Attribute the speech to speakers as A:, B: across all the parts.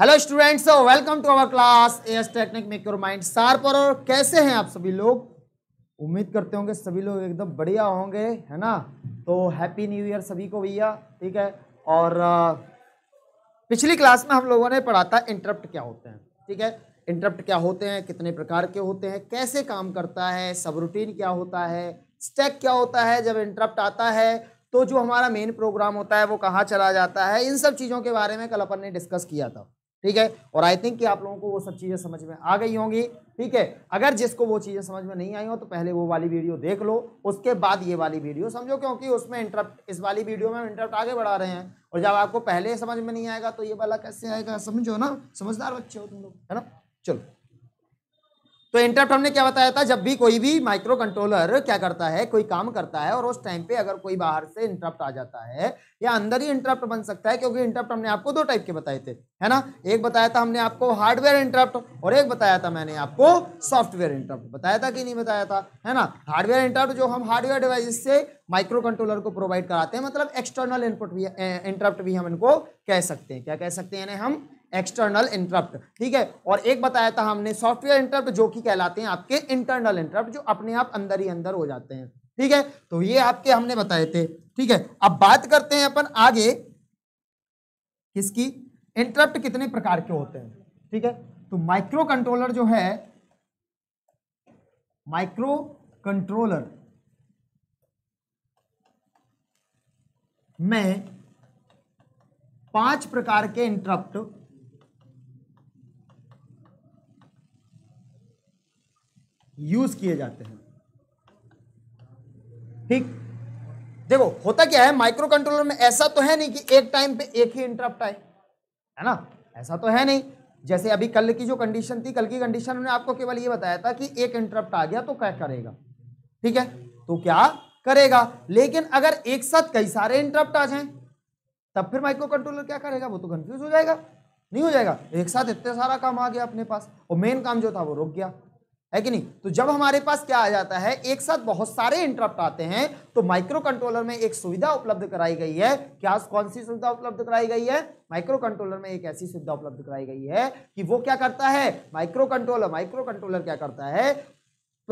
A: Hello students welcome to our class S technique make your mind सार और कैसे हैं आप सभी लोग उम्मीद करते होंगे सभी लोग एकदम बढ़िया होंगे है ना तो हैप्पी न्यू ईयर सभी को भैया ठीक है और पिछली क्लास में हम लोगों ने पढ़ा था इंटरप्ट क्या होते हैं ठीक है इंटरप्ट क्या होते हैं कितने प्रकार के होते हैं कैसे काम करता है सब रूटीन क्या होता है स्टेक क्या होता है जब इंटरप्ट आता है तो जो हमारा मेन प्रोग्राम होता है वो कहाँ चला जाता है इन सब चीज़ों के बारे में कल अपन ने डिस्कस किया था ठीक है और आई थिंक कि आप लोगों को वो सब चीज़ें समझ में आ गई होंगी ठीक है अगर जिसको वो चीज़ें समझ में नहीं आई हो तो पहले वो वाली वीडियो देख लो उसके बाद ये वाली वीडियो समझो क्योंकि उसमें इंटरप्ट इस वाली वीडियो में इंटरप्ट आगे बढ़ा रहे हैं और जब आपको पहले समझ में नहीं आएगा तो ये वाला कैसे आएगा समझो ना समझदार बच्चे हो तुम लोग है ना चलो तो इंटरप्ट हमने क्या बताया था जब भी कोई भी माइक्रो कंट्रोलर क्या करता है कोई काम करता है और उस टाइम पे अगर कोई बाहर से इंटरप्ट आ जाता है या अंदर ही इंटरप्ट बन सकता है क्योंकि इंटरप्ट हमने आपको दो टाइप के बताए थे है ना एक बताया था हमने आपको हार्डवेयर इंटरप्ट और एक बताया था मैंने आपको सॉफ्टवेयर इंटरप्ट बताया था कि नहीं बताया था है ना हार्डवेयर इंटरप्ट जो हम हार्डवेयर डिवाइस से माइक्रो कंट्रोलर को प्रोवाइड कराते हैं मतलब एक्सटर्नल इनपुट भी इंटरप्ट भी हम इनको कह सकते हैं क्या कह सकते हैं हम एक्सटर्नल इंटरप्ट ठीक है और एक बताया था हमने सॉफ्टवेयर इंटरप्ट जो कि कहलाते हैं आपके इंटरनल इंटरप्ट जो अपने आप अंदर ही अंदर हो जाते हैं ठीक है तो ये आपके हमने बताए थे ठीक है अब बात करते हैं अपन आगे किसकी इंटरप्ट कितने प्रकार के होते हैं ठीक है तो माइक्रो कंट्रोलर जो है माइक्रो कंट्रोलर में पांच प्रकार के इंटरप्ट यूज किए जाते हैं ठीक देखो होता क्या है माइक्रो कंट्रोलर में ऐसा तो है नहीं कि एक टाइम पे एक ही इंटरप्ट आए है ना ऐसा तो है नहीं जैसे अभी कल की जो कंडीशन थी कल की कंडीशन उन्होंने आपको केवल ये बताया था कि एक इंटरप्ट आ गया तो क्या करेगा ठीक है तो क्या करेगा लेकिन अगर एक साथ कई सारे इंटरप्ट आ जाएं तब फिर माइक्रो कंट्रोलर क्या करेगा वो तो कंफ्यूज हो जाएगा नहीं हो जाएगा एक साथ इतने सारा काम आ गया अपने पास और मेन काम जो था वो रुक गया है कि नहीं तो जब हमारे पास क्या आ जाता है एक साथ बहुत सारे इंटरप्ट आते हैं तो माइक्रो कंट्रोलर में एक सुविधा उपलब्ध कराई गई है क्या कौन सी सुविधा उपलब्ध कराई गई है माइक्रो कंट्रोलर में एक ऐसी सुविधा उपलब्ध कराई गई है कि वो क्या करता है माइक्रो कंट्रोलर माइक्रो कंट्रोलर क्या करता है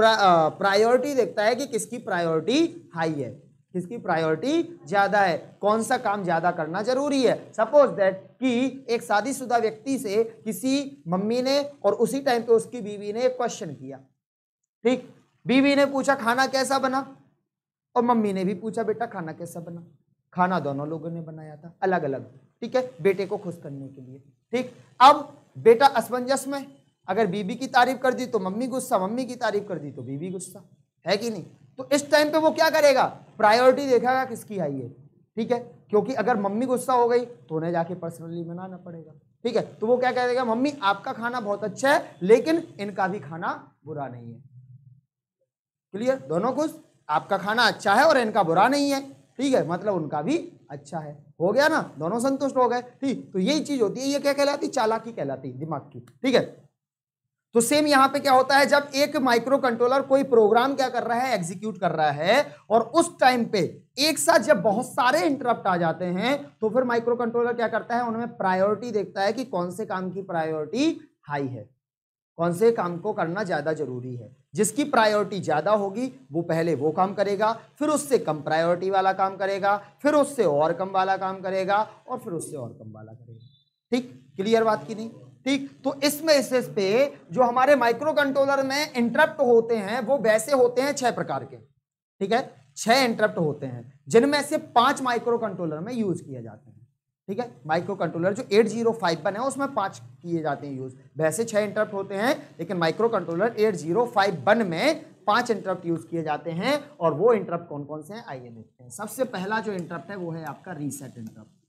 A: प्रायोरिटी देखता है कि किसकी प्रायोरिटी हाई है किसकी प्रायोरिटी ज़्यादा है कौन सा काम ज़्यादा करना जरूरी है सपोज दैट कि एक शादीशुदा व्यक्ति से किसी मम्मी ने और उसी टाइम पे उसकी बीवी ने एक क्वेश्चन किया ठीक बीवी ने पूछा खाना कैसा बना और मम्मी ने भी पूछा बेटा खाना कैसा बना खाना दोनों लोगों ने बनाया था अलग अलग ठीक है बेटे को खुश करने के लिए ठीक अब बेटा असमंजस में अगर बीबी की तारीफ कर दी तो मम्मी गुस्सा मम्मी की तारीफ कर दी तो बीबी गुस्सा है कि नहीं तो इस टाइम पे वो क्या करेगा प्रायोरिटी देखेगा किसकी आई है ठीक है क्योंकि अगर मम्मी गुस्सा हो गई तो उन्हें जाके पर्सनली मनाना पड़ेगा ठीक है तो वो क्या कह देगा मम्मी आपका खाना बहुत अच्छा है लेकिन इनका भी खाना बुरा नहीं है क्लियर दोनों कुछ आपका खाना अच्छा है और इनका बुरा नहीं है ठीक है मतलब उनका भी अच्छा है हो गया ना दोनों संतुष्ट हो गए ठीक तो यही चीज होती है ये क्या कहलाती चालाकी कहलाती दिमाग की ठीक है तो सेम यहां पे क्या होता है जब एक माइक्रो कंट्रोलर कोई प्रोग्राम क्या कर रहा है एग्जीक्यूट कर रहा है और उस टाइम पे एक साथ जब बहुत सारे इंटरप्ट आ जाते हैं तो फिर माइक्रो कंट्रोलर क्या करता है उनमें प्रायोरिटी देखता है कि कौन से काम की प्रायोरिटी हाई है कौन से काम को करना ज़्यादा जरूरी है जिसकी प्रायोरिटी ज़्यादा होगी वो पहले वो काम करेगा फिर उससे कम प्रायोरिटी वाला काम करेगा फिर उससे और कम वाला काम करेगा और फिर उससे और कम वाला करेगा ठीक क्लियर बात की नहीं ठीक तो इस मैसेज पे जो हमारे माइक्रो कंट्रोलर में इंटरप्ट होते हैं वो वैसे होते हैं छह प्रकार के ठीक है छह इंटरप्ट होते हैं जिनमें से पांच माइक्रो कंट्रोलर में यूज किए जाते हैं ठीक है माइक्रो कंट्रोलर जो एट जीरो फाइव वन है उसमें पांच किए जाते हैं यूज वैसे छह इंटरप्ट होते हैं लेकिन micro controller eight zero five one में पांच इंटरप्ट यूज किए जाते हैं और वो इंटरप्ट कौन कौन से हैं आइए देखते हैं सबसे पहला जो इंटरप्ट है वो है आपका रीसेट इंटरप्ट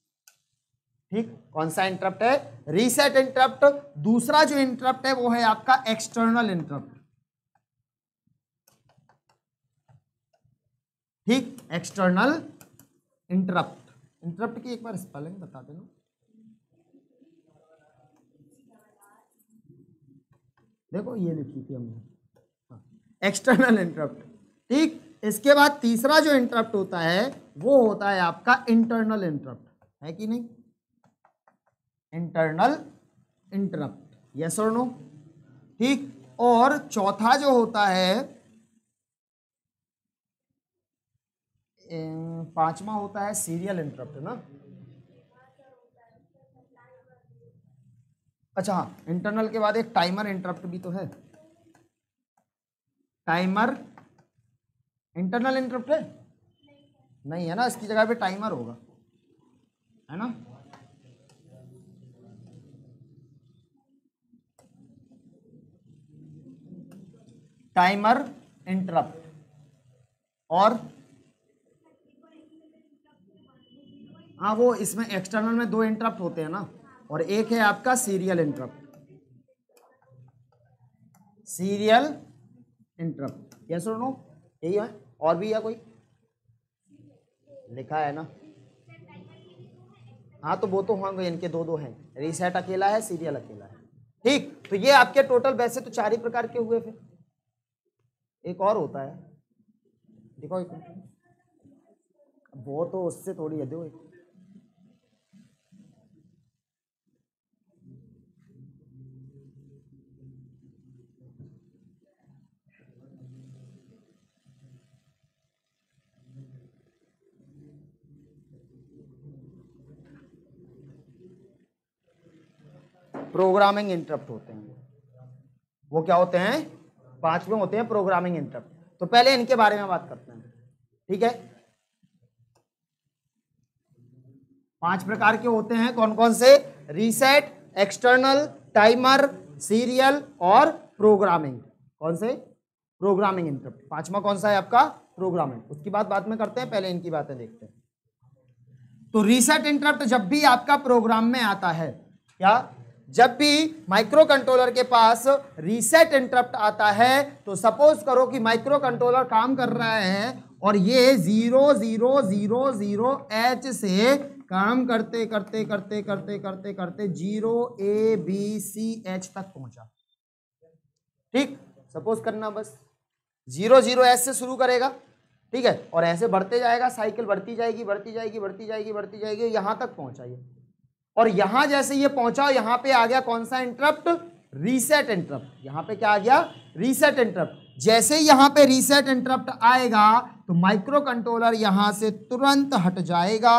A: ठीक कौन सा इंटरप्ट है रीसेट इंटरप्ट दूसरा जो इंटरप्ट है वो है आपका एक्सटर्नल इंटरप्ट ठीक एक्सटर्नल इंटरप्ट इंटरप्ट की एक बार स्पेलिंग बता देना देखो ये लिखी थी हमने एक्सटर्नल हाँ। इंटरप्ट ठीक इसके बाद तीसरा जो इंटरप्ट होता है वो होता है आपका इंटरनल इंटरप्ट है कि नहीं इंटरनल इंटरप्ट यस और नो ठीक और चौथा जो होता है पांचवा होता है सीरियल इंटरप्ट ना अच्छा हाँ इंटरनल के बाद एक टाइमर इंटरप्ट भी तो है टाइमर इंटरनल इंटरप्ट है नहीं है ना इसकी जगह पे टाइमर होगा है ना टाइमर इंटरप्ट और हाँ वो इसमें एक्सटर्नल में दो इंटरप्ट होते हैं ना और एक है आपका serial interrupt serial interrupt yes no यही है और भी है कोई लिखा है ना हाँ तो वो तो होंगे इनके दो दो हैं रीसेट अकेला है सीरियल अकेला है ठीक तो ये आपके टोटल वैसे तो चार ही प्रकार के हुए फिर एक और होता है देखो एक वो तो उससे थोड़ी है देखो प्रोग्रामिंग इंटरप्ट होते हैं वो क्या होते हैं पांचवें होते हैं प्रोग्रामिंग इंटरप्ट तो पहले इनके बारे में बात करते हैं ठीक है पांच प्रकार के होते हैं कौन कौन से रीसेट एक्सटर्नल टाइमर सीरियल और प्रोग्रामिंग कौन से प्रोग्रामिंग इंटरप्ट पांचवा कौन सा है आपका प्रोग्रामिंग उसकी बात बात में करते हैं पहले इनकी बातें देखते हैं तो रीसेट इंटरप्ट जब भी आपका प्रोग्राम में आता है क्या जब भी माइक्रो कंट्रोलर के पास रीसेट इंटरप्ट आता है तो सपोज करो कि माइक्रो कंट्रोलर काम कर रहा है और ये zero zero zero zero H से काम करते करते करते करते करते करते zero A B C H तक पहुंचा ठीक सपोज करना बस जीरो जीरो एच से शुरू करेगा ठीक है और ऐसे बढ़ते जाएगा साइकिल बढ़ती जाएगी बढ़ती जाएगी बढ़ती जाएगी बढ़ती जाएगी यहां तक पहुंचाइए और यहां जैसे ये पहुंचा यहां पे आ गया कौन सा इंटरप्ट रीसेट इंटरप्ट यहां पे क्या आ गया रीसेट इंटरप्ट जैसे यहां पे रीसेट इंटरप्ट आएगा तो माइक्रो कंट्रोलर यहां से तुरंत हट जाएगा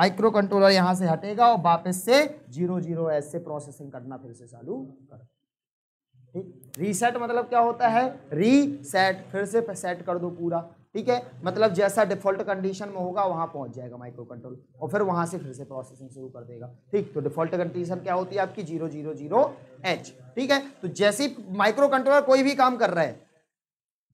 A: माइक्रो कंट्रोलर यहां से हटेगा और वापस से जीरो जीरो एस से प्रोसेसिंग करना फिर से चालू कर ठीक रीसेट मतलब क्या होता है रीसेट फिर से सेट कर दो पूरा ठीक है मतलब जैसा डिफॉल्ट कंडीशन में होगा वहां पहुंच जाएगा माइक्रो कंट्रोल और फिर वहां से फिर से प्रोसेसिंग शुरू कर देगा ठीक तो डिफॉल्ट कंडीशन क्या होती है आपकी जीरो जीरो जीरो एच ठीक है तो जैसे माइक्रो कंट्रोलर कोई भी काम कर रहा है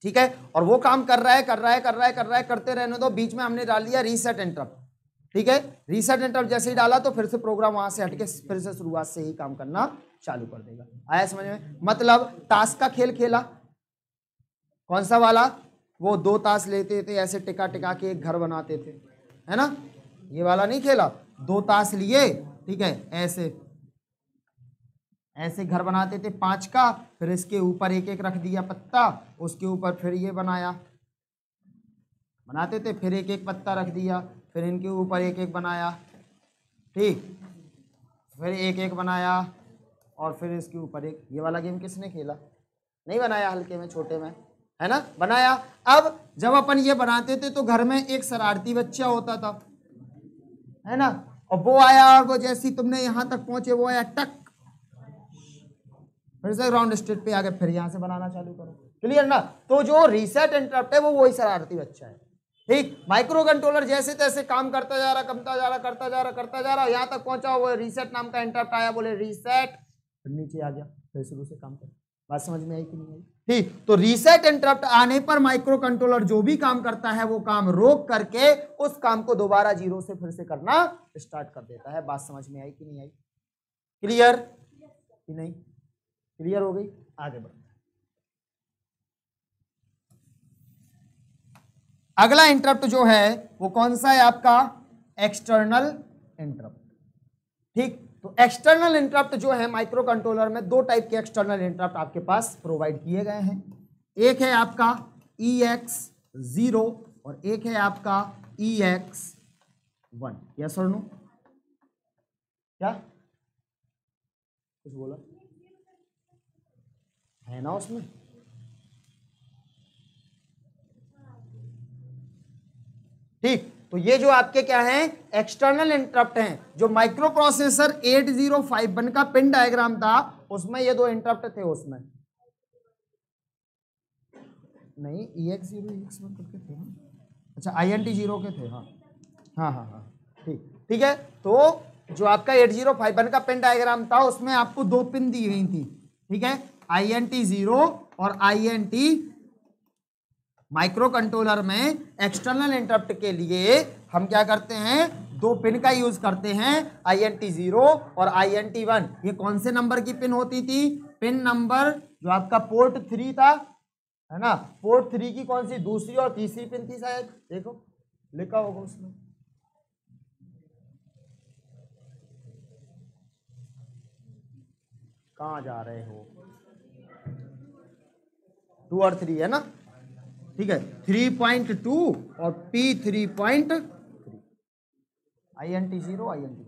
A: ठीक है और वो काम कर रहा है कर रहा है कर रहा है कर रहा है करते रहने दो बीच में हमने डाल दिया रीसेट इंटरप्ट ठीक है रीसेट इंटरप्ट जैसे ही डाला तो फिर से प्रोग्राम वहां से हटके फिर से शुरुआत से ही काम करना चालू कर देगा आया समझ में मतलब टास्क का खेल खेला कौन सा वाला वो दो ताश लेते थे ऐसे टिका टिका के एक घर बनाते थे है ना ये वाला नहीं खेला दो ताश लिए ठीक है ऐसे ऐसे घर बनाते थे पांच का फिर इसके ऊपर एक एक रख दिया पत्ता उसके ऊपर फिर ये बनाया बनाते थे फिर एक एक पत्ता रख दिया फिर इनके ऊपर एक एक बनाया ठीक फिर एक एक बनाया और फिर इसके ऊपर एक ये वाला गेम किसने खेला नहीं बनाया हल्के में छोटे में है ना बनाया अब जब अपन ये बनाते थे तो घर में एक शरारती बच्चा होता था है ना और वो आया और वो जैसी तुमने यहां तक पहुंचे वो आया टक फिर से राउंड स्टेट पे आके फिर यहां से बनाना चालू करो क्लियर ना तो जो रीसेट इंटरप्ट है वो वही शरारती बच्चा है ठीक माइक्रो कंट्रोलर जैसे तैसे काम करता जा रहा कमता जा रहा करता जा रहा करता जा रहा यहाँ तक पहुंचा वो रीसेट नाम का इंटरप्ट आया बोले रीसेट फिर नीचे आ गया फिर शुरू से काम कर बात समझ में आई कि नहीं आई ठीक तो रीसेट इंटरप्ट आने पर माइक्रो कंट्रोलर जो भी काम करता है वो काम रोक करके उस काम को दोबारा जीरो से फिर से करना स्टार्ट कर देता है बात समझ में आई कि नहीं आई क्लियर कि नहीं क्लियर हो गई आगे बढ़ते अगला इंटरप्ट जो है वो कौन सा है आपका एक्सटर्नल इंटरप्ट ठीक तो एक्सटर्नल इंटरप्ट जो है माइक्रो कंट्रोलर में दो टाइप के एक्सटर्नल इंटरप्ट आपके पास प्रोवाइड किए गए हैं एक है आपका ई एक्स ज़ीरो और एक है आपका ई एक्स वन यस और नो क्या कुछ बोला है ना उसमें तो ये जो आपके क्या हैं एक्सटर्नल इंटरप्ट हैं जो micro processor eight zero five one का पिन डायग्राम था उसमें ये दो इंटरप्ट थे उसमें नहीं एक्स जीरो एक्स वन करके थे ना अच्छा आई एन टी जीरो के थे हाँ हाँ हाँ हाँ ठीक ठीक है तो जो आपका एट जीरो फाइव वन का पिन डायग्राम था उसमें आपको दो पिन दी गई थी ठीक है आई एन टी जीरो और I N T micro controller में एक्सटर्नल इंटरप्ट के लिए हम क्या करते हैं दो पिन का यूज करते हैं आई एन टी जीरो और आई एन टी वन ये कौन से नंबर की पिन होती थी पिन नंबर जो आपका पोर्ट थ्री था है ना पोर्ट थ्री की कौन सी दूसरी और तीसरी पिन थी शायद देखो लिखा होगा उसमें कहा जा रहे हो टू और थ्री है ना ठीक है थ्री पॉइंट टू और P three point three I N T zero I N T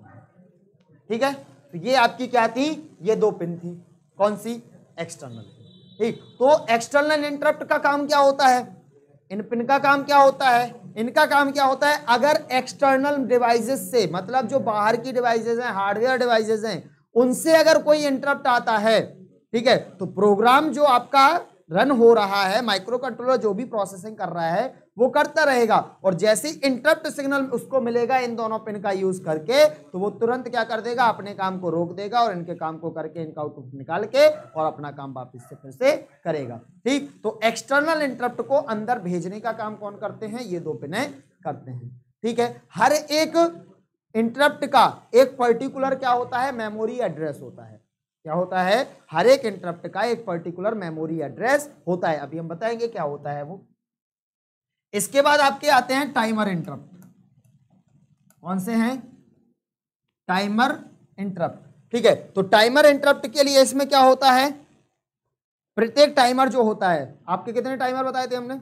A: ठीक है तो ये आपकी क्या थी ये दो पिन थी कौन सी एक्सटर्नल ठीक तो एक्सटर्नल इंटरप्ट का काम क्या होता है इन पिन का काम क्या होता है इनका काम क्या होता है अगर एक्सटर्नल डिवाइसेस से मतलब जो बाहर की डिवाइसेस हैं हार्डवेयर डिवाइसेस हैं उनसे अगर कोई इंटरप्ट आता है ठीक है तो प्रोग्राम जो आपका रन हो रहा है माइक्रो कंट्रोलर जो भी प्रोसेसिंग कर रहा है वो करता रहेगा और जैसे ही इंटरप्ट सिग्नल उसको मिलेगा इन दोनों पिन का यूज करके तो वो तुरंत क्या कर देगा अपने काम को रोक देगा और इनके काम को करके इनका आउटपुट निकाल के और अपना काम वापस से फिर से करेगा ठीक तो एक्सटर्नल इंटरप्ट को अंदर भेजने का काम कौन करते हैं ये दो पिने करते हैं ठीक है हर एक इंटरप्ट का एक पर्टिकुलर क्या होता है मेमोरी एड्रेस होता है क्या होता है हर एक इंटरप्ट का एक पर्टिकुलर मेमोरी एड्रेस होता है अभी हम बताएंगे क्या होता है वो इसके बाद आपके आते हैं टाइमर इंटरप्ट कौन से हैं टाइमर इंटरप्ट ठीक है तो टाइमर इंटरप्ट के लिए इसमें क्या होता है प्रत्येक टाइमर जो होता है आपके कितने टाइमर बताए थे हमने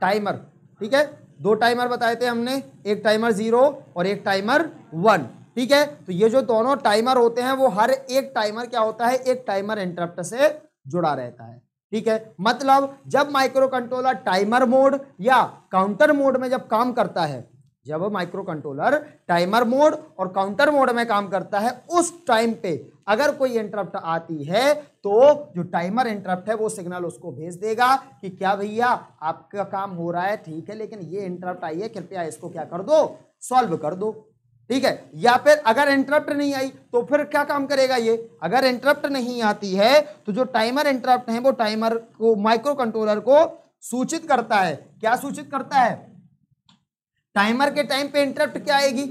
A: टाइमर ठीक है दो टाइमर बताए थे हमने एक टाइमर जीरो और एक टाइमर वन ठीक है तो ये जो दोनों टाइमर होते हैं वो हर एक टाइमर क्या होता है एक टाइमर इंटरप्ट से जुड़ा रहता है ठीक है मतलब जब माइक्रो कंट्रोलर टाइमर मोड या काउंटर मोड में जब काम करता है जब माइक्रो कंट्रोलर टाइमर मोड और काउंटर मोड में काम करता है उस टाइम पे अगर कोई इंटरप्ट आती है तो जो टाइमर इंटरप्ट है वो सिग्नल उसको भेज देगा कि क्या भैया आपका काम हो रहा है ठीक है लेकिन ये इंटरप्ट आई है कृपया इसको क्या कर दो सॉल्व कर दो ठीक है या फिर अगर इंटरप्ट नहीं आई तो फिर क्या काम करेगा ये अगर इंटरप्ट नहीं आती है तो जो टाइमर इंटरप्ट है वो टाइमर को माइक्रो कंट्रोलर को सूचित करता है क्या सूचित करता है टाइमर के टाइम पे इंटरप्ट क्या आएगी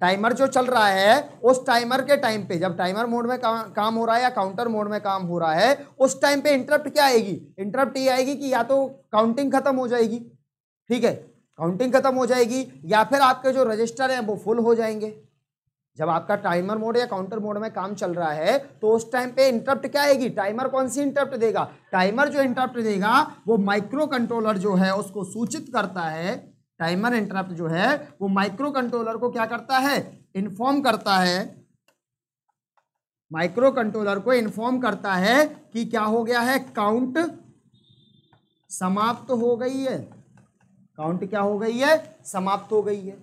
A: टाइमर जो चल रहा है उस टाइमर के टाइम पे जब टाइमर मोड में का, काम हो रहा है या काउंटर मोड में काम हो रहा है उस टाइम पे इंटरप्ट क्या आएगी इंटरप्ट ये आएगी कि या तो काउंटिंग खत्म हो जाएगी ठीक है काउंटिंग खत्म हो जाएगी या फिर आपके जो रजिस्टर हैं वो फुल हो जाएंगे जब आपका टाइमर मोड या काउंटर मोड में काम चल रहा है तो उस टाइम पे इंटरप्ट क्या आएगी टाइमर कौन सी इंटरप्ट देगा टाइमर जो इंटरप्ट देगा वो माइक्रो कंट्रोलर जो है उसको सूचित करता है टाइमर इंटरप्ट जो है वो माइक्रो कंट्रोलर को क्या करता है इन्फॉर्म करता है माइक्रो कंट्रोलर को इन्फॉर्म करता है कि क्या हो गया है काउंट समाप्त तो हो गई है काउंट क्या हो गई है समाप्त हो गई है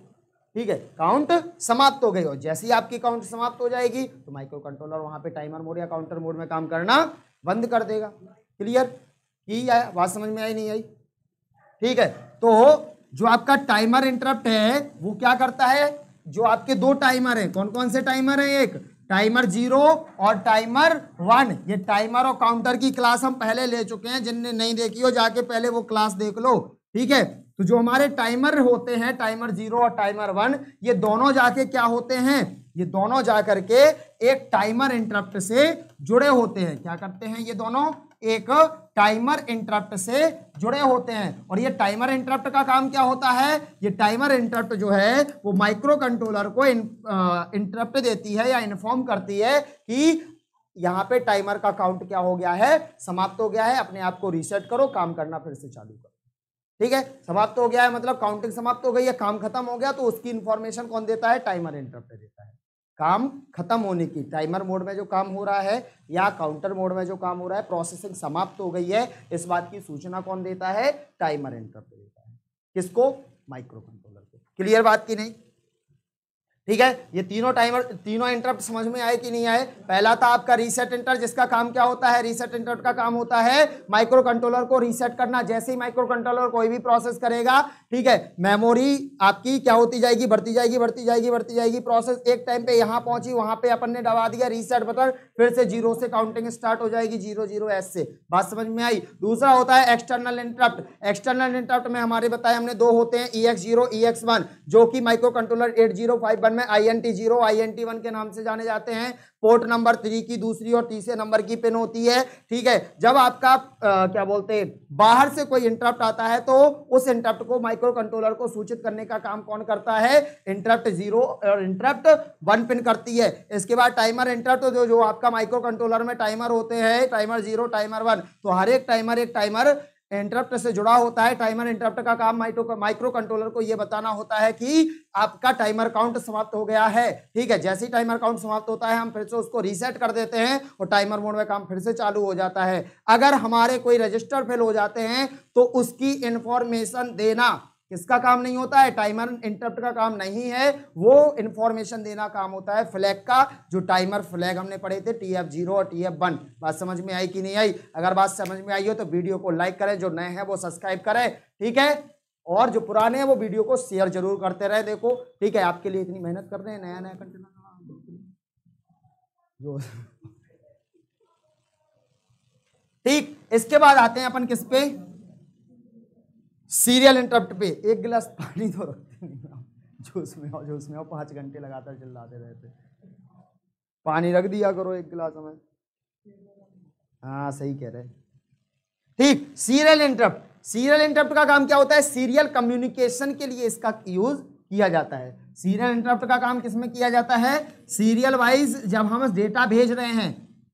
A: ठीक है काउंट समाप्त हो गई और जैसे ही आपकी काउंट समाप्त हो जाएगी तो माइक्रो कंट्रोलर वहां पे टाइमर मोड या काउंटर मोड में काम करना बंद कर देगा क्लियर की आया बात समझ में आई नहीं आई ठीक है तो जो आपका टाइमर इंटरप्ट है वो क्या करता है जो आपके दो टाइमर हैं कौन कौन से टाइमर हैं एक टाइमर जीरो और टाइमर वन ये टाइमर और काउंटर की क्लास हम पहले ले चुके हैं जिनने नहीं देखी हो जाके पहले वो क्लास देख लो ठीक है तो जो हमारे टाइमर होते हैं टाइमर जीरो और टाइमर वन ये दोनों जाके क्या होते हैं ये दोनों जा करके एक टाइमर इंटरप्ट से जुड़े होते हैं क्या करते हैं ये दोनों एक टाइमर इंटरप्ट से जुड़े होते हैं और ये टाइमर इंटरप्ट का काम क्या होता है ये टाइमर इंटरप्ट जो है वो माइक्रो कंट्रोलर को इंटरप्ट देती है या इन्फॉर्म करती है कि यहाँ पे टाइमर का काउंट क्या हो गया है समाप्त हो गया है अपने आप को रीसेट करो काम करना फिर से चालू करो ठीक है समाप्त हो गया है मतलब काउंटिंग समाप्त हो गई है काम खत्म हो गया तो उसकी इंफॉर्मेशन कौन देता है टाइमर इंटरप्ट देता है काम खत्म होने की टाइमर मोड में जो काम हो रहा है या काउंटर मोड में जो काम हो रहा है प्रोसेसिंग समाप्त हो गई है इस बात की सूचना कौन देता है टाइमर इंटरप्ट देता है किसको माइक्रो कंट्रोलर को क्लियर बात की नहीं ठीक है ये तीनों टाइमर तीनों इंटरप्ट समझ में आए कि नहीं आए पहला था आपका रीसेट इंटर जिसका काम क्या होता है रीसेट इंटरप्ट का काम होता है माइक्रो कंट्रोलर को रीसेट करना जैसे ही माइक्रो कंट्रोलर कोई भी प्रोसेस करेगा ठीक है मेमोरी आपकी क्या होती जाएगी बढ़ती जाएगी बढ़ती जाएगी बढ़ती जाएगी प्रोसेस एक टाइम पे यहाँ पहुंची वहां पर अपन ने डबा दिया रीसेट बटन फिर से जीरो से काउंटिंग स्टार्ट हो जाएगी जीरो जीरो एस से बात समझ में आई दूसरा होता है एक्सटर्नल इंटरप्ट एक्सटर्नल इंटरप्ट में हमारे बताए हमने दो होते हैं ई एक्स जीरो जो कि micro controller eight zero five में I N T zero I N T one के नाम से जाने जाते हैं पोर्ट नंबर थ्री की दूसरी और तीसरे नंबर की पिन होती है ठीक है जब आपका आ, क्या बोलते हैं बाहर से कोई इंटरप्ट आता है तो उस इंटरप्ट को माइक्रो कंट्रोलर को सूचित करने का काम कौन करता है इंटरप्ट जीरो और इंटरप्ट वन पिन करती है इसके बाद टाइमर इंटरप्ट जो जो आपका माइक्रो कंट्रोलर में टाइमर होते हैं टाइमर जीरो टाइमर वन तो हर एक टाइमर एक टाइमर इंटरप्ट से जुड़ा होता है टाइमर इंटरप्ट का काम माइक्रो माइक्रो कंट्रोलर को यह बताना होता है कि आपका टाइमर काउंट समाप्त हो गया है ठीक है जैसे ही टाइमर काउंट समाप्त होता है हम फिर से उसको रीसेट कर देते हैं और टाइमर मोड में काम फिर से चालू हो जाता है अगर हमारे कोई रजिस्टर फेल हो जाते हैं तो उसकी इंफॉर्मेशन देना किसका काम नहीं होता है टाइमर इंटरप्ट का काम नहीं है वो इंफॉर्मेशन देना काम होता है फ्लैग का जो टाइमर फ्लैग हमने पढ़े थे टी एफ जीरो और टी एफ वन बात समझ में आई कि नहीं आई अगर बात समझ में आई हो तो वीडियो को लाइक करें जो नए हैं वो सब्सक्राइब करें ठीक है और जो पुराने हैं वो वीडियो को शेयर जरूर करते रहे देखो ठीक है आपके लिए इतनी मेहनत कर रहे हैं नया नया कंटेंट ठीक इसके बाद आते हैं अपन किस पे सीरियल इंटरप्ट पे एक गिलास पानी तो रखते नहीं जोश में आओ जोश में आओ पाँच घंटे लगातार चिल्लाते रहते पानी रख दिया करो एक गिलास हमें हाँ सही कह रहे ठीक सीरियल इंटरप्ट सीरियल इंटरप्ट का काम क्या होता है सीरियल कम्युनिकेशन के लिए इसका यूज किया जाता है सीरियल इंटरप्ट का काम किसमें किया जाता है सीरियल वाइज जब हम डेटा भेज रहे हैं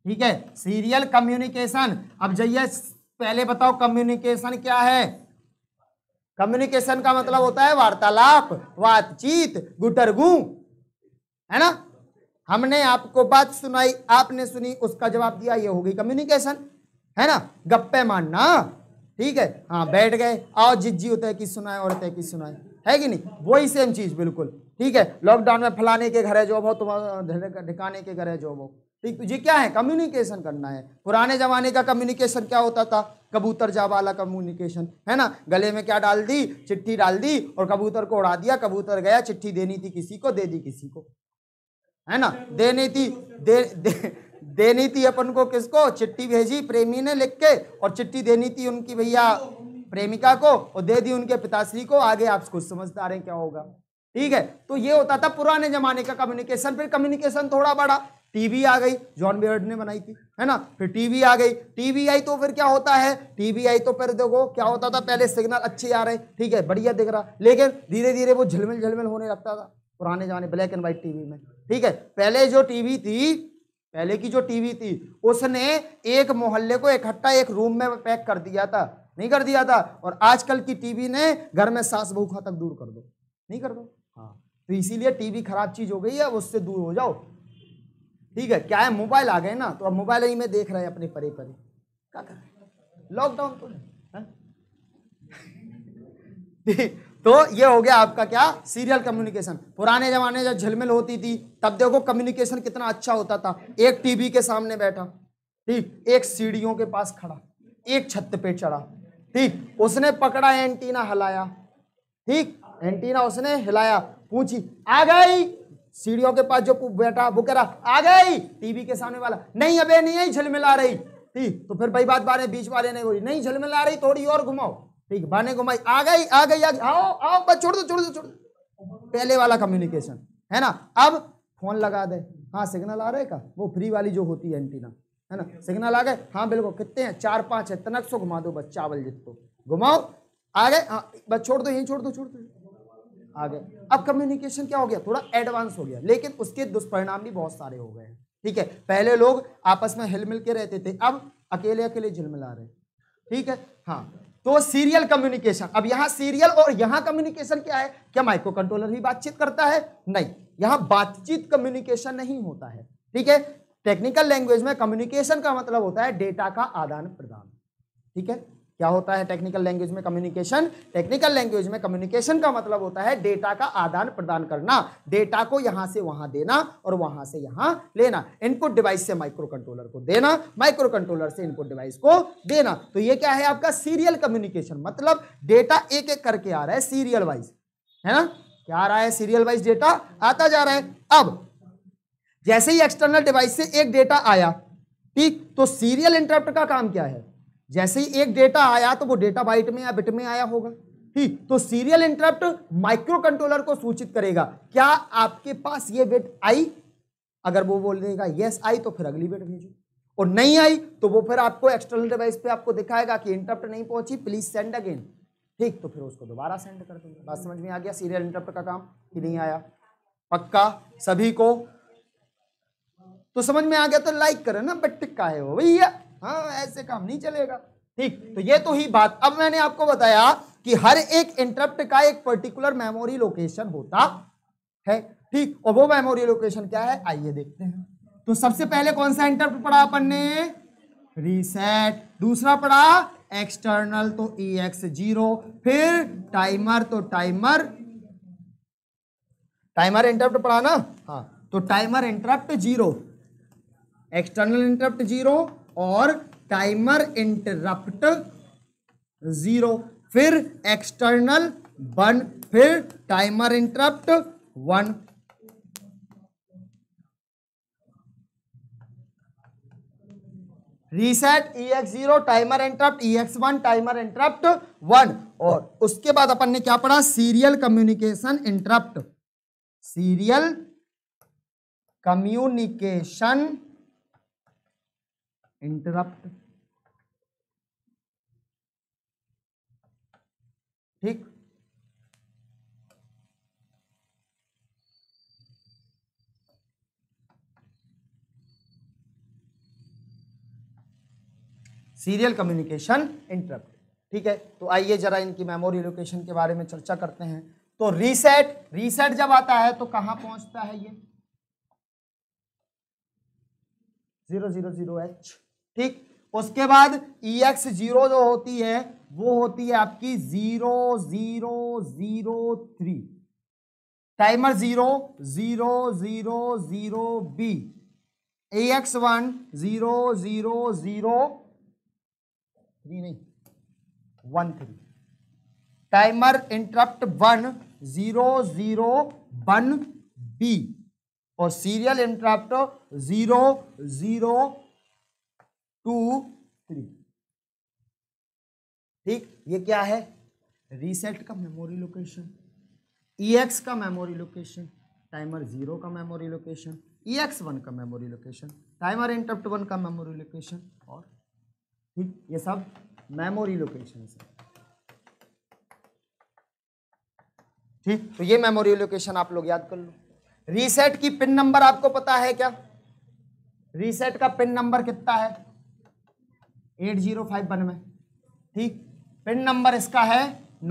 A: ठीक है सीरियल कम्युनिकेशन अब जाइए पहले बताओ कम्युनिकेशन क्या है कम्युनिकेशन का मतलब होता है वार्तालाप बातचीत गुटरगू है ना हमने आपको बात सुनाई आपने सुनी उसका जवाब दिया ये हो गई कम्युनिकेशन है ना गप्पे मारना ठीक है हाँ बैठ गए आओ जिज्जी होता है कि सुनाए और तय की सुनाए है कि नहीं वही सेम चीज बिल्कुल ठीक है लॉकडाउन में फलाने के घर है जो हो तुम ढिकाने के घर है जो हो ठीक ये क्या है कम्युनिकेशन करना है पुराने जमाने का कम्युनिकेशन क्या होता था कबूतर जा वाला कम्युनिकेशन है ना गले में क्या डाल दी चिट्ठी डाल दी और कबूतर को उड़ा दिया कबूतर गया चिट्ठी देनी थी किसी को दे दी किसी को है ना देनी थी दे, दे देनी थी अपन को किसको चिट्ठी भेजी प्रेमी ने लिख के और चिट्ठी देनी थी उनकी भैया प्रेमिका को और दे दी उनके पिताश्री को आगे आप कुछ समझदार हैं क्या होगा ठीक है तो ये होता था पुराने जमाने का कम्युनिकेशन फिर कम्युनिकेशन थोड़ा बड़ा टीवी आ गई जॉन बियर्ड ने बनाई थी है ना फिर टीवी आ गई टीवी आई तो फिर क्या होता है टीवी आई तो फिर देखो क्या होता था पहले सिग्नल अच्छे आ रहे ठीक है बढ़िया दिख रहा लेकिन धीरे धीरे वो झलमिल झलमिल होने लगता था पुराने जमाने ब्लैक एंड वाइट टीवी में ठीक है पहले जो टीवी थी पहले की जो टीवी थी उसने एक मोहल्ले को इकट्ठा एक, एक रूम में पैक कर दिया था नहीं कर दिया था और आजकल की टीवी ने घर में सास बहू खा तक दूर कर दो नहीं कर दो हाँ तो इसीलिए टीवी खराब चीज हो गई है उससे दूर हो जाओ ठीक है क्या है मोबाइल आ गए ना तो अब मोबाइल ही में देख रहे हैं अपने परे परे क्या कर रहे लॉकडाउन तो नहीं हाँ? तो ये हो गया आपका क्या सीरियल कम्युनिकेशन पुराने जमाने जब झलमिल होती थी तब देखो कम्युनिकेशन कितना अच्छा होता था एक टीवी के सामने बैठा ठीक एक सीढ़ियों के पास खड़ा एक छत पे चढ़ा ठीक उसने पकड़ा एंटीना हिलाया ठीक एंटीना उसने हिलाया पूछी आ गई सीढ़ियों के पास जो बैठा वो कह रहा आ गई टीवी के सामने वाला नहीं अबे नहीं आई झलमिला रही ठीक तो फिर भाई बात बारे बीच वाले ने बोली नहीं झलमिला रही थोड़ी और घुमाओ ठीक बाने घुमाई आ गई आ गई आओ आओ बस छोड़ दो छोड़ दो छोड़ दो पहले वाला कम्युनिकेशन है ना अब फोन लगा दे हाँ सिग्नल आ रहेगा का वो फ्री वाली जो होती है एंटीना है ना सिग्नल आ गए हाँ बिल्कुल कितने हैं चार पांच है तनक सो घुमा दो बस चावल जितो घुमाओ आ गए हाँ बस छोड़ दो यहीं छोड़ दो छोड़ दो आ गए अब कम्युनिकेशन क्या हो गया थोड़ा एडवांस हो गया लेकिन उसके दुष्परिणाम भी बहुत सारे हो गए हैं ठीक है पहले लोग आपस में हिल मिल के रहते थे अब अकेले अकेले झिलमिला रहे ठीक है हाँ तो सीरियल कम्युनिकेशन अब यहां सीरियल और यहां कम्युनिकेशन क्या है क्या माइक्रो कंट्रोलर ही बातचीत करता है नहीं यहां बातचीत कम्युनिकेशन नहीं होता है ठीक है टेक्निकल लैंग्वेज में कम्युनिकेशन का मतलब होता है डेटा का आदान प्रदान ठीक है क्या होता है टेक्निकल लैंग्वेज में कम्युनिकेशन टेक्निकल लैंग्वेज में कम्युनिकेशन का मतलब होता है डेटा का आदान प्रदान करना डेटा को यहां से वहां देना और वहां से यहां लेना इनपुट डिवाइस से माइक्रो कंट्रोलर को देना माइक्रो कंट्रोलर से इनपुट डिवाइस को देना तो ये क्या है आपका सीरियल कम्युनिकेशन मतलब डेटा एक एक करके आ रहा है सीरियल वाइज है ना क्या आ रहा है सीरियल वाइज डेटा आता जा रहा है अब जैसे ही एक्सटर्नल डिवाइस से एक डेटा आया ठीक तो सीरियल इंटरप्ट का काम क्या है जैसे ही एक डेटा आया तो वो डेटा बाइट में या बिट में आया होगा ठीक तो सीरियल इंटरप्ट माइक्रो कंट्रोलर को सूचित करेगा क्या आपके पास ये बिट आई अगर वो बोल देगा यस आई तो फिर अगली बिट भेजो और नहीं आई तो वो फिर आपको एक्सटर्नल डिवाइस पे आपको दिखाएगा कि इंटरप्ट नहीं पहुंची प्लीज सेंड अगेन ठीक तो फिर उसको दोबारा सेंड कर देंगे बात समझ में आ गया सीरियल इंटरप्ट का काम कि नहीं आया पक्का सभी को तो समझ में आ गया तो लाइक करें ना बट टिक्का है वो भैया हाँ ऐसे काम नहीं चलेगा ठीक तो ये तो ही बात अब मैंने आपको बताया कि हर एक इंटरप्ट का एक पर्टिकुलर मेमोरी लोकेशन होता है ठीक और वो मेमोरी लोकेशन क्या है आइए देखते हैं तो सबसे पहले कौन सा इंटरप्ट पढ़ा अपन ने रीसेट दूसरा पढ़ा एक्सटर्नल तो ई एक्स जीरो फिर टाइमर तो टाइमर टाइमर इंटरप्ट पढ़ा ना हाँ तो timer interrupt zero external interrupt zero और टाइमर इंटरप्ट जीरो फिर एक्सटर्नल वन फिर timer interrupt one reset E X zero timer interrupt E X one timer interrupt one और उसके बाद अपन ने क्या पढ़ा serial communication interrupt serial communication interrupt ठीक सीरियल कम्युनिकेशन इंटरप्ट ठीक है तो आइए जरा इनकी मेमोरी लोकेशन के बारे में चर्चा करते हैं तो रीसेट रीसेट जब आता है तो कहां पहुंचता है ये जीरो जीरो जीरो एच ठीक उसके बाद ई e एक्स जीरो जो होती है वो होती है आपकी zero zero zero three timer zero zero zero zero B A X one zero zero zero three नहीं one three timer interrupt one zero zero one B और serial interrupt zero zero two three ठीक ये क्या है reset का memory location E X का memory location timer zero का memory location E X one का memory location timer interrupt one का मेमोरी लोकेशन और ठीक ये सब मेमोरी लोकेशन है ठीक तो ये मेमोरी लोकेशन आप लोग याद कर लो रीसेट की पिन नंबर आपको पता है क्या रीसेट का पिन नंबर कितना है एट जीरो फाइव वन में ठीक पिन नंबर इसका है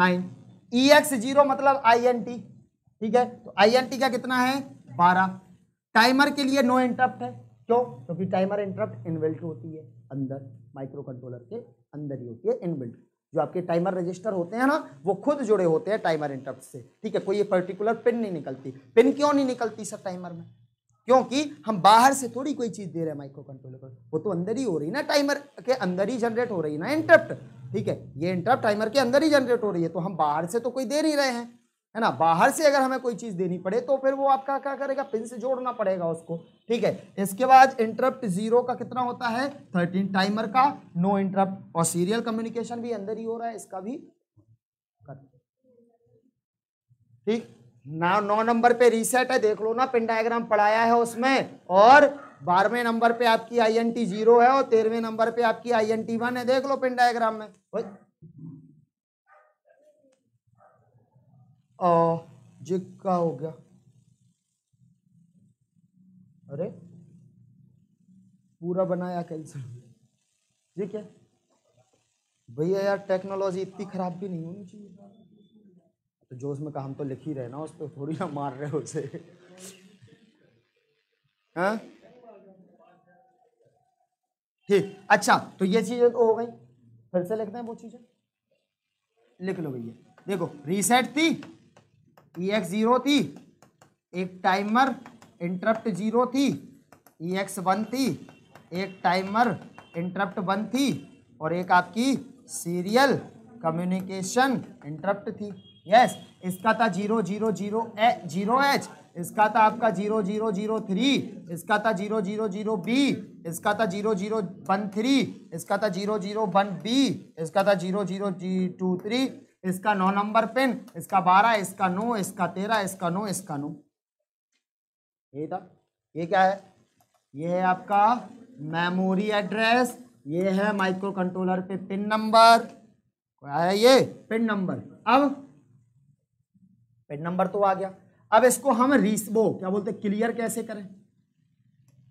A: nine E e X zero मतलब आई एन टी ठीक है तो आई एन टी का कितना है बारह टाइमर के लिए नो इंटरप्ट है क्यों क्योंकि तो टाइमर इंटरप्ट इनबिल्ट होती है अंदर माइक्रो कंट्रोलर के अंदर ही होती है इनबिल्ट जो आपके टाइमर रजिस्टर होते हैं ना वो खुद जुड़े होते हैं टाइमर इंटरप्ट से ठीक है कोई ये पर्टिकुलर पिन नहीं निकलती पिन क्यों नहीं निकलती सर टाइमर में क्योंकि हम बाहर से थोड़ी कोई चीज़ दे रहे हैं माइक्रो कंट्रोलर को वो तो अंदर ही हो रही ना टाइमर के अंदर ही जनरेट हो रही है ना इंटरप्ट ठीक है ये इंटरप्ट टाइमर के अंदर ही जनरेट हो रही है तो हम बाहर से तो कोई दे नहीं रहे हैं है ना बाहर से अगर हमें कोई चीज़ देनी पड़े तो फिर वो आपका क्या करेगा पिन से जोड़ना पड़ेगा उसको ठीक है इसके बाद इंटरप्ट जीरो का कितना होता है थर्टीन टाइमर का नो इंटरप्ट और सीरियल कम्युनिकेशन भी अंदर ही हो रहा है इसका भी ठीक ना नौ नंबर पे रीसेट है देख लो ना पिन डायग्राम पढ़ाया है उसमें और बारहवें नंबर पे आपकी आई एन टी जीरो है और तेरहवें नंबर पे आपकी आई एन टी वन है देख लो पिन डायग्राम में जिक्का हो गया अरे पूरा बनाया कैसे ठीक है भैया यार टेक्नोलॉजी इतनी खराब भी नहीं होनी चाहिए तो जो उसमें कहा हम तो लिख ही रहे ना उस पर थोड़ी ना मार रहे हो उसे हाँ? ठीक अच्छा तो ये चीज़ें तो हो गई फिर से लिखते हैं वो चीज़ें लिख लो भैया देखो रीसेट थी ई एक्स जीरो थी एक टाइमर इंटरप्ट जीरो थी ई एक्स वन थी एक टाइमर इंटरप्ट वन थी और एक आपकी सीरियल कम्युनिकेशन इंटरप्ट थी यस इसका था zero zero zero zero H इसका था आपका जीरो जीरो जीरो थ्री इसका था जीरो जीरो जीरो बी इसका था जीरो जीरो वन थ्री इसका था जीरो जीरो वन बी इसका था zero zero G two three इसका नौ नंबर पिन इसका बारह इसका नौ इसका तेरह इसका नौ इसका नौ ये था ये क्या है ये है आपका मेमोरी एड्रेस ये है माइक्रो कंट्रोलर पे पिन नंबर आया ये पिन नंबर अब पेज नंबर तो आ गया अब इसको हम रिसबो क्या बोलते हैं क्लियर कैसे करें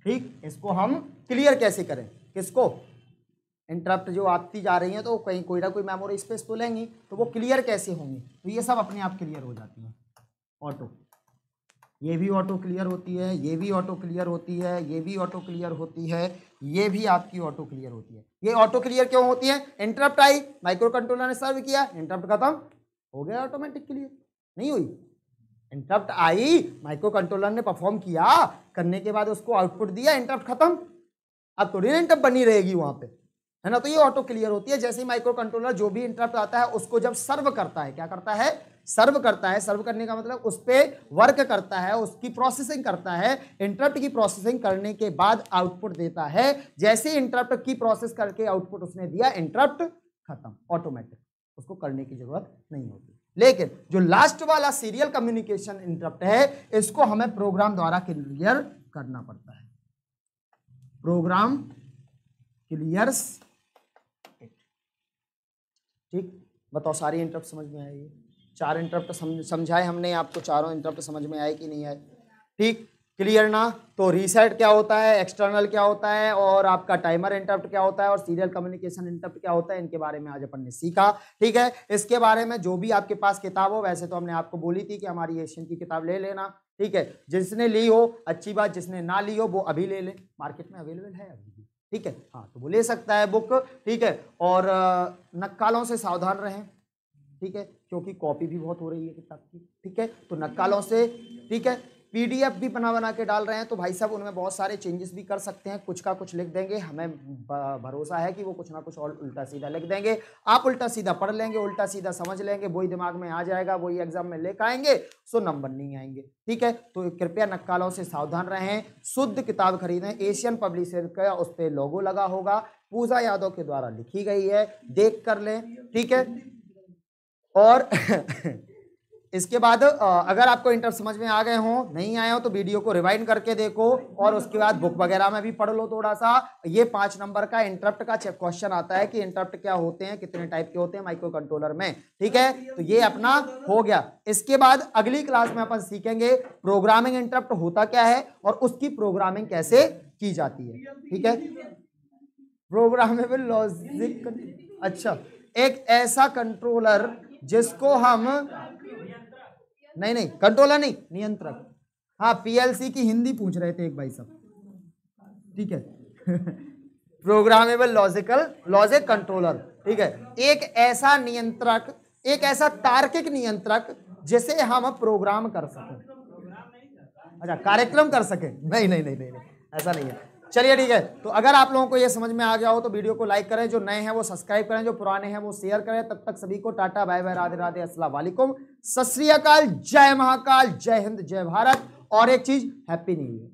A: ठीक इसको हम क्लियर कैसे करें किसको इंटरप्ट जो आती जा रही है तो कहीं कोई ना कोई मेमोरी स्पेस तो लेंगी तो वो क्लियर कैसे होंगी तो ये सब अपने आप क्लियर हो जाती है ऑटो ये भी ऑटो क्लियर होती है ये भी ऑटो क्लियर होती है ये भी ऑटो क्लियर होती है ये भी आपकी ऑटो क्लियर होती है ये ऑटो क्लियर क्यों होती है इंटरप्ट आई माइक्रो कंट्रोलर ने सर्व किया इंटरप्ट खत्म हो गया ऑटोमेटिक क्लियर नहीं हुई इंटरप्ट आई माइक्रो कंट्रोलर ने परफॉर्म किया करने के बाद उसको आउटपुट दिया इंटरप्ट खत्म अब तो रिल इंटरप्ट बनी रहेगी वहां पे है ना तो ये ऑटो क्लियर होती है जैसे ही माइक्रो कंट्रोलर जो भी इंटरप्ट आता है उसको जब सर्व करता है क्या करता है सर्व करता है सर्व करने का मतलब उस पर वर्क करता है उसकी प्रोसेसिंग करता है इंटरप्ट की प्रोसेसिंग करने के बाद आउटपुट देता है जैसे इंटरप्ट की प्रोसेस करके आउटपुट उसने दिया इंटरप्ट खत्म ऑटोमेटिक उसको करने की जरूरत नहीं होती लेकिन जो लास्ट वाला सीरियल कम्युनिकेशन इंटरप्ट है इसको हमें प्रोग्राम द्वारा क्लियर करना पड़ता है प्रोग्राम क्लियर्स ठीक बताओ सारी इंटरप्ट समझ में आई चार इंटरप्ट समझाए हमने आपको चारों इंटरप्ट समझ में आए कि नहीं आए ठीक क्लियर ना तो रीसेट क्या होता है एक्सटर्नल क्या होता है और आपका टाइमर इंटरप्ट क्या होता है और सीरियल कम्युनिकेशन इंटरप्ट क्या होता है इनके बारे में आज अपन ने सीखा ठीक है इसके बारे में जो भी आपके पास किताब हो वैसे तो हमने आपको बोली थी कि हमारी एशियन की किताब ले लेना ठीक है जिसने ली हो अच्छी बात जिसने ना ली हो वो अभी ले लें मार्केट में अवेलेबल है अभी भी ठीक है हाँ तो वो ले सकता है बुक ठीक है और नक्कालों से सावधान रहें ठीक है क्योंकि कॉपी भी बहुत हो रही है किताब की ठीक है तो नक्कालों से ठीक है पीडीएफ भी बना बना के डाल रहे हैं तो भाई साहब उनमें बहुत सारे चेंजेस भी कर सकते हैं कुछ का कुछ लिख देंगे हमें भरोसा है कि वो कुछ ना कुछ और उल्टा सीधा लिख देंगे आप उल्टा सीधा पढ़ लेंगे उल्टा सीधा समझ लेंगे वही दिमाग में आ जाएगा वही एग्जाम में लेकर आएंगे सो नंबर नहीं आएंगे ठीक है तो कृपया नक्कालों से सावधान रहें शुद्ध किताब खरीदें एशियन पब्लिशर का उस पर लोगो लगा होगा पूजा यादव के द्वारा लिखी गई है देख कर लें ठीक है और इसके बाद अगर आपको इंटर समझ में आ गए हो नहीं आए हो तो वीडियो को रिवाइंड करके देखो और उसके बाद बुक वगैरह में भी पढ़ लो थोड़ा सा ये पांच नंबर का इंटरप्ट का क्वेश्चन आता है कि इंटरप्ट क्या होते हैं कितने टाइप के होते हैं माइक्रो कंट्रोलर में ठीक है तो ये अपना हो गया इसके बाद अगली क्लास में अपन सीखेंगे प्रोग्रामिंग इंटरप्ट होता क्या है और उसकी प्रोग्रामिंग कैसे की जाती है ठीक है प्रोग्रामेबल लॉजिक अच्छा एक ऐसा कंट्रोलर जिसको हम नहीं नहीं कंट्रोलर नहीं नियंत्रक हाँ पीएलसी की हिंदी पूछ रहे थे एक भाई साहब ठीक है प्रोग्रामेबल लॉजिकल लॉजिक कंट्रोलर ठीक है एक ऐसा नियंत्रक एक ऐसा तार्किक नियंत्रक जिसे हम प्रोग्राम कर सकें अच्छा कार्यक्रम कर सके नहीं नहीं नहीं नहीं, नहीं ऐसा नहीं है चलिए ठीक है तो अगर आप लोगों को ये समझ में आ गया हो तो वीडियो को लाइक करें जो नए हैं वो सब्सक्राइब करें जो पुराने हैं वो शेयर करें तब तक सभी को tata bye bye Radhe Radhe असला वालेकुम सत श्री अकाल जय महाकाल जय हिंद जय भारत और एक चीज हैप्पी न्यू ईयर